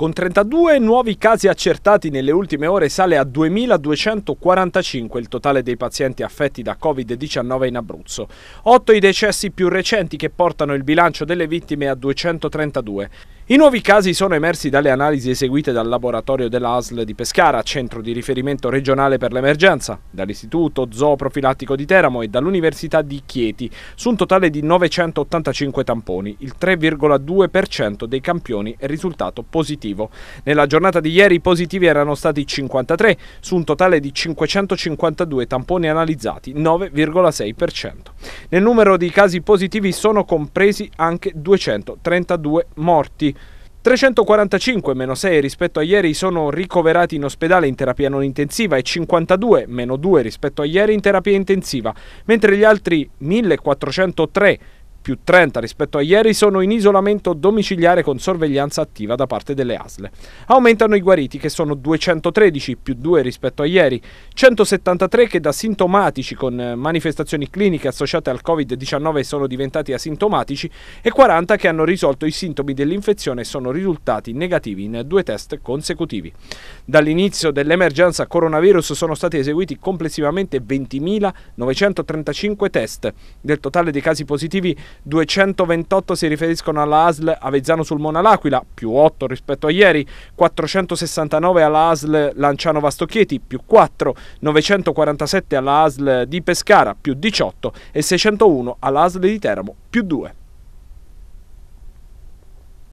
Con 32 nuovi casi accertati nelle ultime ore sale a 2.245 il totale dei pazienti affetti da Covid-19 in Abruzzo. 8 i decessi più recenti che portano il bilancio delle vittime a 232. I nuovi casi sono emersi dalle analisi eseguite dal laboratorio dell'ASL di Pescara, centro di riferimento regionale per l'emergenza, dall'Istituto Zooprofilattico di Teramo e dall'Università di Chieti, su un totale di 985 tamponi, il 3,2% dei campioni è risultato positivo. Nella giornata di ieri i positivi erano stati 53, su un totale di 552 tamponi analizzati, 9,6%. Nel numero di casi positivi sono compresi anche 232 morti. 345 meno 6 rispetto a ieri sono ricoverati in ospedale in terapia non intensiva e 52 meno 2 rispetto a ieri in terapia intensiva, mentre gli altri 1403 più 30 rispetto a ieri sono in isolamento domiciliare con sorveglianza attiva da parte delle ASLE. Aumentano i guariti che sono 213 più 2 rispetto a ieri, 173 che da sintomatici con eh, manifestazioni cliniche associate al Covid-19 sono diventati asintomatici e 40 che hanno risolto i sintomi dell'infezione e sono risultati negativi in due test consecutivi. Dall'inizio dell'emergenza coronavirus sono stati eseguiti complessivamente 20.935 test. Del totale dei casi positivi 228 si riferiscono alla ASL Avezzano sul Mona L'Aquila, più 8 rispetto a ieri, 469 alla ASL Lanciano Vastocchieti, più 4, 947 alla ASL di Pescara, più 18 e 601 alla ASL di Teramo, più 2.